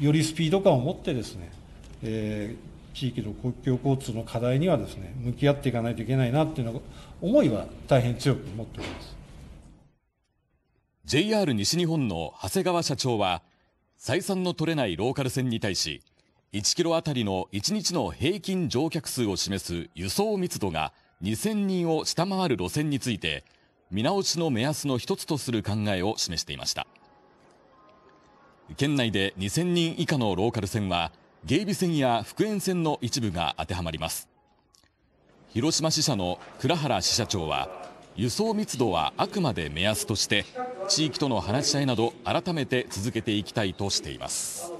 よりスピード感を持ってですね、えー、地域の公共交通の課題にはですね、向き合っていかないといけないなっていうの思いは大変強く持っております。JR 西日本の長谷川社長は、採算の取れないローカル線に対し、1キロあたりの1日の平均乗客数を示す輸送密度が2000人を下回る路線について、見直しの目安の一つとする考えを示していました。県内で2000人以下のローカル線は、芸備線や福塩線の一部が当てはまります。広島支社の倉原支社長は、輸送密度はあくまで目安として、地域との話し合いなど改めて続けていきたいとしています。